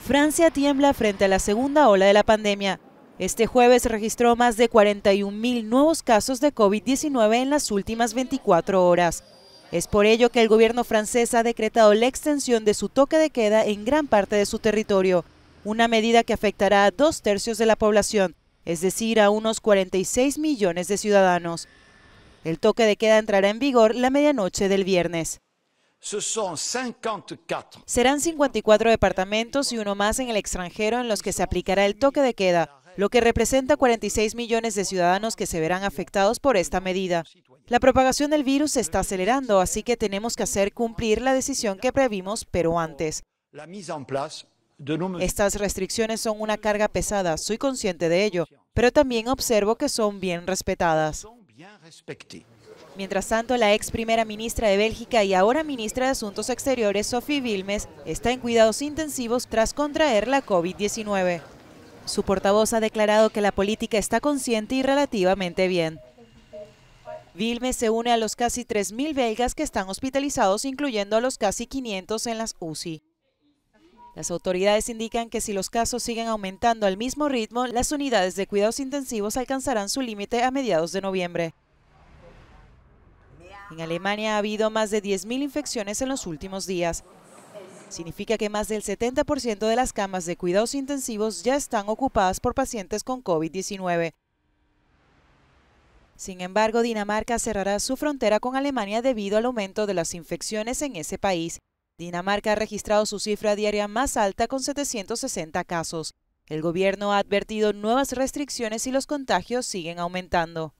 Francia tiembla frente a la segunda ola de la pandemia. Este jueves registró más de 41.000 nuevos casos de COVID-19 en las últimas 24 horas. Es por ello que el gobierno francés ha decretado la extensión de su toque de queda en gran parte de su territorio, una medida que afectará a dos tercios de la población, es decir, a unos 46 millones de ciudadanos. El toque de queda entrará en vigor la medianoche del viernes. Serán 54 departamentos y uno más en el extranjero en los que se aplicará el toque de queda, lo que representa 46 millones de ciudadanos que se verán afectados por esta medida. La propagación del virus se está acelerando, así que tenemos que hacer cumplir la decisión que previmos, pero antes. Estas restricciones son una carga pesada, soy consciente de ello, pero también observo que son bien respetadas. Mientras tanto, la ex primera ministra de Bélgica y ahora ministra de Asuntos Exteriores, Sophie Vilmes, está en cuidados intensivos tras contraer la COVID-19. Su portavoz ha declarado que la política está consciente y relativamente bien. Vilmes se une a los casi 3.000 belgas que están hospitalizados, incluyendo a los casi 500 en las UCI. Las autoridades indican que si los casos siguen aumentando al mismo ritmo, las unidades de cuidados intensivos alcanzarán su límite a mediados de noviembre. En Alemania ha habido más de 10.000 infecciones en los últimos días. Significa que más del 70% de las camas de cuidados intensivos ya están ocupadas por pacientes con COVID-19. Sin embargo, Dinamarca cerrará su frontera con Alemania debido al aumento de las infecciones en ese país Dinamarca ha registrado su cifra diaria más alta con 760 casos. El gobierno ha advertido nuevas restricciones y los contagios siguen aumentando.